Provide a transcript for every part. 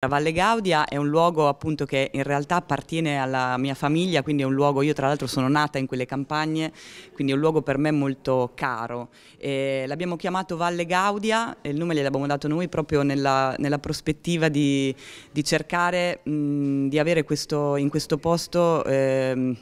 La Valle Gaudia è un luogo appunto che in realtà appartiene alla mia famiglia, quindi è un luogo, io tra l'altro sono nata in quelle campagne, quindi è un luogo per me molto caro. l'abbiamo chiamato Valle Gaudia, il nome gliel'abbiamo dato noi proprio nella, nella prospettiva di, di cercare mh, di avere questo, in questo posto... Eh,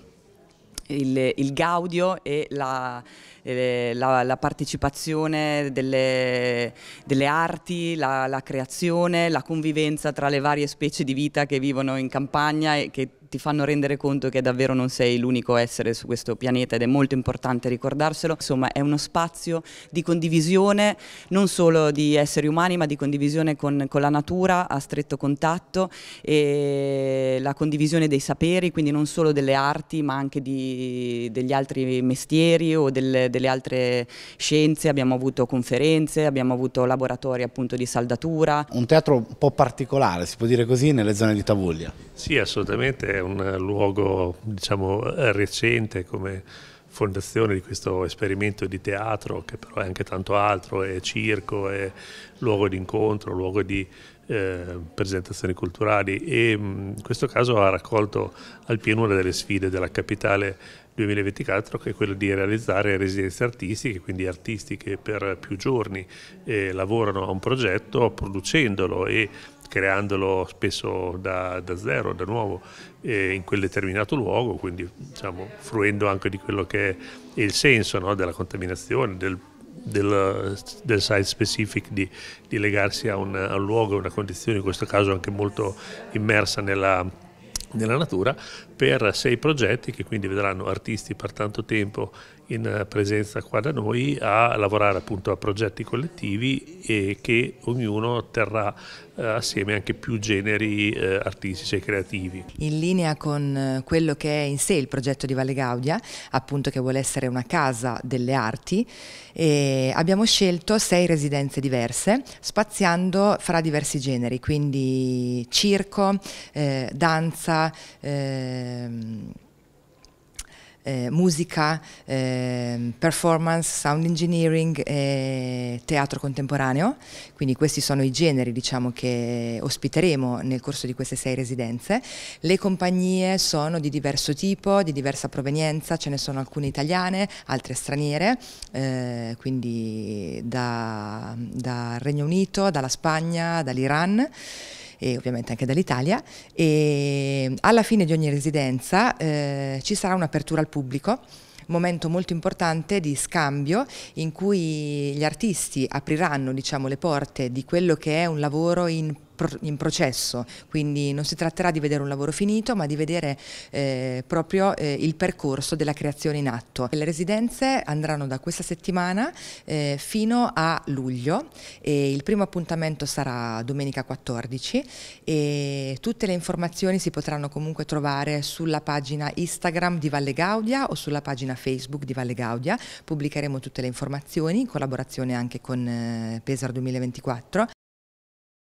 il, il, gaudio e la, eh, la, la partecipazione delle, delle arti, la, la, creazione, la convivenza tra le varie specie di vita che vivono in campagna e che ti fanno rendere conto che davvero non sei l'unico essere su questo pianeta ed è molto importante ricordarselo. Insomma è uno spazio di condivisione non solo di esseri umani ma di condivisione con, con la natura a stretto contatto e la condivisione dei saperi, quindi non solo delle arti ma anche di, degli altri mestieri o delle, delle altre scienze. Abbiamo avuto conferenze, abbiamo avuto laboratori appunto di saldatura. Un teatro un po' particolare, si può dire così, nelle zone di Tavuglia. Sì, assolutamente è un luogo diciamo, recente come fondazione di questo esperimento di teatro che però è anche tanto altro, è circo, è luogo di incontro, luogo di eh, presentazioni culturali e in mm, questo caso ha raccolto al pieno una delle sfide della capitale 2024 che è quella di realizzare residenze artistiche, quindi artisti che per più giorni eh, lavorano a un progetto producendolo e creandolo spesso da, da zero, da nuovo, eh, in quel determinato luogo, quindi diciamo, fruendo anche di quello che è il senso no, della contaminazione, del del, del, site specific di, di legarsi a un, a un luogo, a una condizione, in questo caso anche molto immersa nella, nella natura, per sei progetti che quindi vedranno artisti per tanto tempo in presenza qua da noi a lavorare appunto a progetti collettivi e che ognuno terrà eh, assieme anche più generi eh, artistici e creativi. In linea con eh, quello che è in sé il progetto di Valle Gaudia, appunto che vuole essere una casa delle arti, abbiamo scelto sei residenze diverse, spaziando fra diversi generi, quindi circo, eh, danza, eh, eh, musica, eh, performance, sound engineering e teatro contemporaneo, quindi questi sono i generi diciamo, che ospiteremo nel corso di queste sei residenze. Le compagnie sono di diverso tipo, di diversa provenienza, ce ne sono alcune italiane, altre straniere, eh, quindi dal da Regno Unito, dalla Spagna, dall'Iran e ovviamente anche dall'Italia e alla fine di ogni residenza eh, ci sarà un'apertura al pubblico momento molto importante di scambio in cui gli artisti apriranno diciamo, le porte di quello che è un lavoro in in processo, quindi non si tratterà di vedere un lavoro finito ma di vedere eh, proprio eh, il percorso della creazione in atto. Le residenze andranno da questa settimana eh, fino a luglio e il primo appuntamento sarà domenica 14 e tutte le informazioni si potranno comunque trovare sulla pagina Instagram di Valle Gaudia o sulla pagina Facebook di Valle Gaudia, pubblicheremo tutte le informazioni in collaborazione anche con eh, Pesaro 2024